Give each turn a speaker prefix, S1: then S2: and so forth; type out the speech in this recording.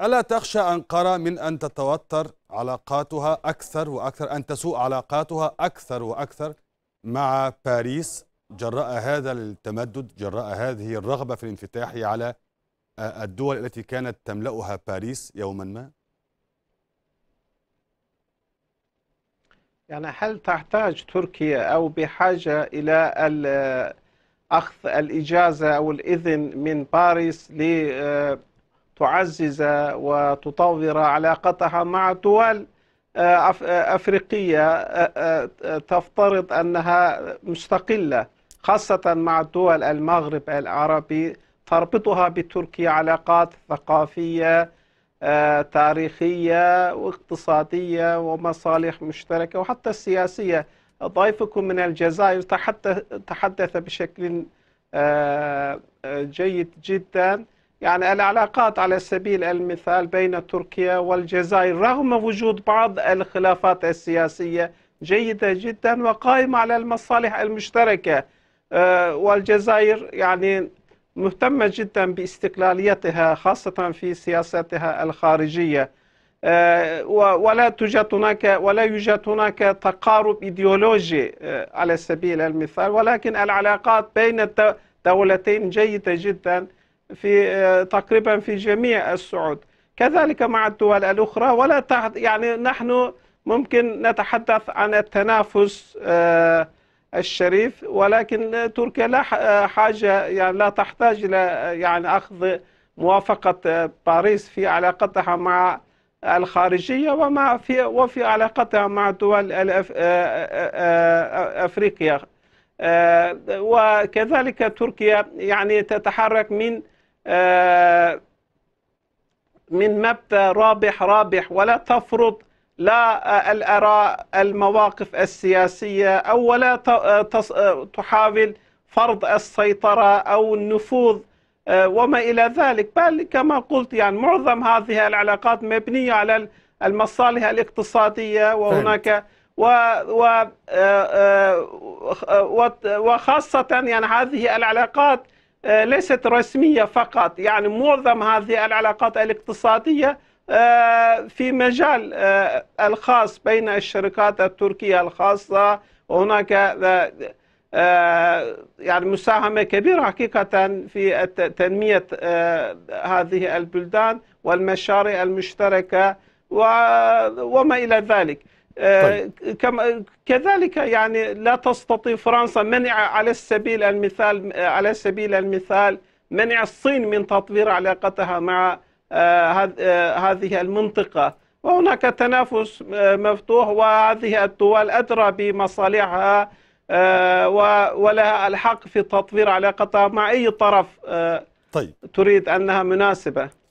S1: ألا تخشى أنقرة من أن تتوتر علاقاتها أكثر وأكثر أن تسوء علاقاتها أكثر وأكثر مع باريس جراء هذا التمدد جراء هذه الرغبة في الانفتاح على الدول التي كانت تملأها باريس يوما ما؟
S2: يعني هل تحتاج تركيا أو بحاجة إلى أخذ الإجازة أو الإذن من باريس ل تعزز وتطور علاقتها مع دول آه، آه، أفريقية آه، تفترض أنها مستقلة خاصة مع دول المغرب العربي تربطها بتركيا علاقات ثقافية تاريخية واقتصادية ومصالح مشتركة وحتى السياسية ضيفكم من الجزائر تحدث بشكل جيد جدا يعني العلاقات على سبيل المثال بين تركيا والجزائر رغم وجود بعض الخلافات السياسية جيدة جدا وقائمة على المصالح المشتركة آه، والجزائر يعني مهتمة جدا باستقلاليتها خاصة في سياستها الخارجية آه، ولا توجد هناك ولا يوجد هناك تقارب ايديولوجي آه، على سبيل المثال ولكن العلاقات بين الدولتين جيدة جدا في آه، تقريبا في جميع الصعود كذلك مع الدول الأخرى ولا يعني نحن ممكن نتحدث عن التنافس آه، الشريف ولكن تركيا لا آه، حاجة يعني لا تحتاج إلى يعني أخذ موافقة باريس في علاقتها مع الخارجية وما في وفي علاقتها مع دول أفريقيا وكذلك تركيا يعني تتحرك من آه، من مبدأ رابح رابح ولا تفرض لا آه، الآراء المواقف السياسية أو ولا آه، تحاول فرض السيطرة أو النفوذ وما إلى ذلك بل كما قلت يعني معظم هذه العلاقات مبنية على المصالح الاقتصادية وهناك و و وخاصة يعني هذه العلاقات آه، ليست رسمية فقط يعني معظم هذه العلاقات الاقتصادية آه، في مجال آه، الخاص بين الشركات التركية الخاصة وهناك يعني مساهمة كبيرة حقيقة في تنمية هذه البلدان والمشاريع المشتركة وما إلى ذلك طيب. آه، كذلك يعني لا تستطيع فرنسا منع على سبيل المثال على سبيل المثال منع الصين من تطوير علاقتها مع آه، آه، هذه المنطقة وهناك تنافس مفتوح وهذه الدول أدرى بمصالحها ولها الحق في تطوير علاقتها مع أي طرف طيب. تريد أنها مناسبة